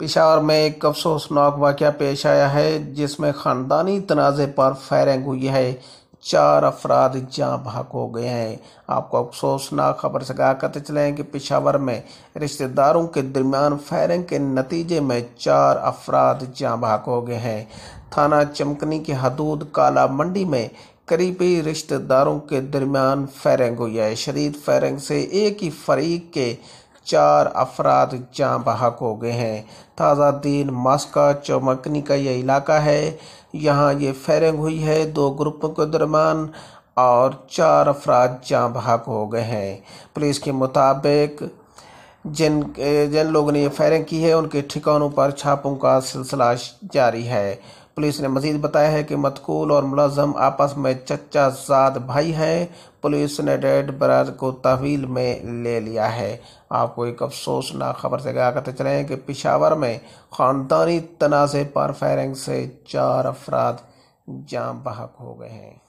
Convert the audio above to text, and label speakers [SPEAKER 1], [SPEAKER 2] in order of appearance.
[SPEAKER 1] पिशावर में एक अफसोसनाक वाक़ पेश आया है जिसमें ख़ानदानी तनाज़े पर फायरिंग हुई है चार अफराद जहाँ भाग हो गए हैं आपको अफसोसनाक खबर से कहा करते चले कि पिशावर में रिश्तेदारों के दरमियान फायरिंग के नतीजे में चार अफराद जहाँ भाग हो गए हैं थाना चमकनी की हदूद काला मंडी में करीबी रिश्तेदारों के दरमियान फायरिंग हुई है शरीद फायरिंग से एक ही फरीक के चार अफराद जाँ बहक हो गए हैं ताज़ा दिन मास्का चौमकनी का यह इलाका है यहाँ ये फायरिंग हुई है दो ग्रुपों के दरमान और चार अफराद जहाँ बहक हो गए हैं पुलिस के मुताबिक जिन जिन लोगों ने फायरिंग की है उनके ठिकानों पर छापों का सिलसिला जारी है पुलिस ने मजीद बताया है कि मतकूल और मुलाजम आपस में चचा सात भाई हैं पुलिस ने डेड ब्रदर को तहवील में ले लिया है आपको एक अफसोसनाक खबर से आगाह करते चले कि पिशावर में ख़ानदानी तनाज़े पर फायरिंग से चार अफराद जाम बहक हो गए हैं